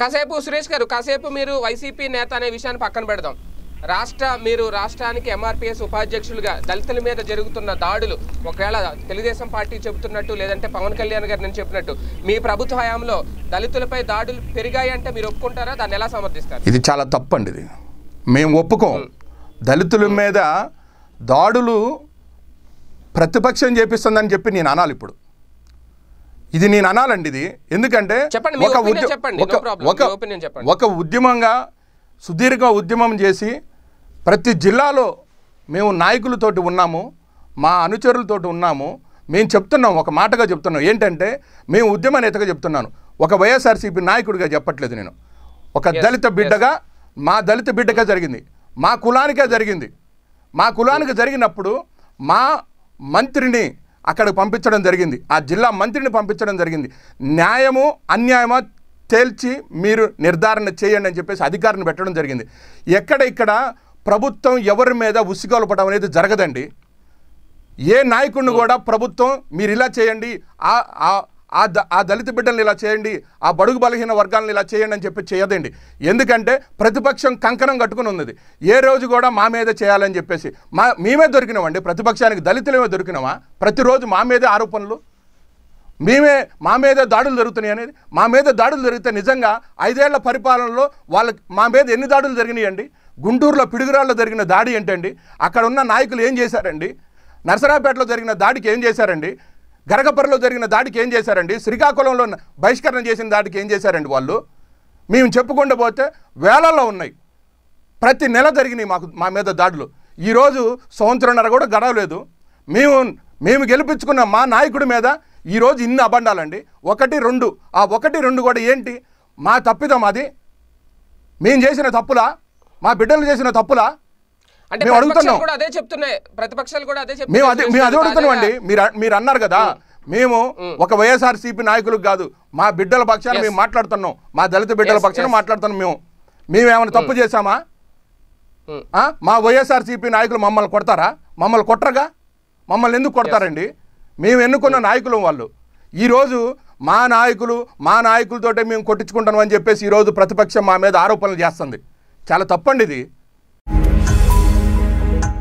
కాసేపు సురేష్ గారు కాసేపు మీరు వైసీపీ నేత అనే విషయాన్ని పక్కన పెడదాం రాష్ట్ర మీరు రాష్ట్రానికి ఎంఆర్పిఎస్ ఉపాధ్యక్షులుగా దళితుల మీద జరుగుతున్న దాడులు ఒకవేళ తెలుగుదేశం పార్టీ చెబుతున్నట్టు లేదంటే పవన్ కళ్యాణ్ గారు నేను చెప్పినట్టు మీ ప్రభుత్వ హయాంలో దళితులపై దాడులు పెరిగాయి అంటే మీరు ఒప్పుకుంటారా దాన్ని ఎలా సమర్థిస్తారు ఇది చాలా తప్పండి ఇది మేము ఒప్పుకోం దళితుల మీద దాడులు ప్రతిపక్షం చేపిస్తుందని చెప్పి నేను అనాలి ఇప్పుడు ఇది నేను అనాలండి ఇది ఎందుకంటే ఒక చెప్పండి ఒక ఉద్యమంగా సుదీర్ఘ ఉద్యమం చేసి ప్రతి జిల్లాలో మేము నాయకులతోటి ఉన్నాము మా అనుచరులతోటి ఉన్నాము మేము చెప్తున్నాం ఒక మాటగా చెప్తున్నాం ఏంటంటే మేము ఉద్యమ నేతగా చెప్తున్నాను ఒక వైఎస్ఆర్సీపీ నాయకుడిగా చెప్పట్లేదు నేను ఒక దళిత బిడ్డగా మా దళిత బిడ్డగా జరిగింది మా కులానికే జరిగింది మా కులానికి జరిగినప్పుడు మా మంత్రిని అక్కడికి పంపించడం జరిగింది ఆ జిల్లా మంత్రిని పంపించడం జరిగింది న్యాయము అన్యాయమో తేల్చి మీరు నిర్ధారణ చేయండి అని చెప్పేసి అధికారిని పెట్టడం జరిగింది ఎక్కడ ఇక్కడ ప్రభుత్వం ఎవరి మీద ఉసిగొలపడం అనేది జరగదండి ఏ నాయకుడిని కూడా ప్రభుత్వం మీరు ఇలా చేయండి ఆ ద ఆ దళిత బిడ్డలను ఇలా చేయండి ఆ బడుగు బలహీన వర్గాలను ఇలా చేయండి అని చెప్పి చేయదండి ఎందుకంటే ప్రతిపక్షం కంకణం కట్టుకుని ఉన్నది ఏ రోజు కూడా మా మీద చేయాలని చెప్పేసి మా మేమే దొరికినామండి ప్రతిపక్షానికి దళితులమే దొరికినామా ప్రతిరోజు మా మీదే ఆరోపణలు మేమే మా మీద దాడులు జరుగుతున్నాయి అనేది మా మీద దాడులు జరిగితే నిజంగా ఐదేళ్ల పరిపాలనలో వాళ్ళ మా మీద ఎన్ని దాడులు జరిగినాయండి గుంటూరులో పిడుగురాళ్ళు జరిగిన దాడి ఏంటండి అక్కడ ఉన్న నాయకులు ఏం చేశారండి నర్సరాపేటలో జరిగిన దాడికి ఏం చేశారండి గరగపరలో జరిగిన దాడికి ఏం చేశారండి శ్రీకాకుళంలో బహిష్కరణ చేసిన దాడికి ఏం చేశారండి వాళ్ళు మేము చెప్పుకుండా పోతే వేలల్లో ఉన్నాయి ప్రతి నెల జరిగినాయి మాకు మా మీద దాడులు ఈరోజు సంవత్సరంన్నర కూడా గడవలేదు మేము మేము గెలిపించుకున్న మా నాయకుడి మీద ఈరోజు ఇన్ని అబండాలండి ఒకటి రెండు ఆ ఒకటి రెండు కూడా ఏంటి మా తప్పిదం అది మేము చేసిన తప్పులా మా బిడ్డలు చేసిన తప్పులా మేము అడుగుతున్నాం మేము మేము అడుగుతున్నాం అండి మీరు అన్నారు కదా మేము ఒక సిపి నాయకులకు కాదు మా బిడ్డల పక్షాన్ని మేము మాట్లాడుతున్నాం మా దళిత బిడ్డల పక్షాన్ని మాట్లాడుతున్నాం మేము మేమేమైనా తప్పు చేశామా మా వైఎస్ఆర్సీపీ నాయకులు మమ్మల్ని కొడతారా మమ్మల్ని కొట్టరుగా మమ్మల్ని ఎందుకు కొడతారండి మేము ఎన్నుకున్న నాయకులు వాళ్ళు ఈరోజు మా నాయకులు మా నాయకులతోటే మేము కొట్టించుకుంటాం అని చెప్పేసి ఈరోజు ప్రతిపక్షం మా మీద ఆరోపణలు చేస్తుంది చాలా తప్పండి ఇది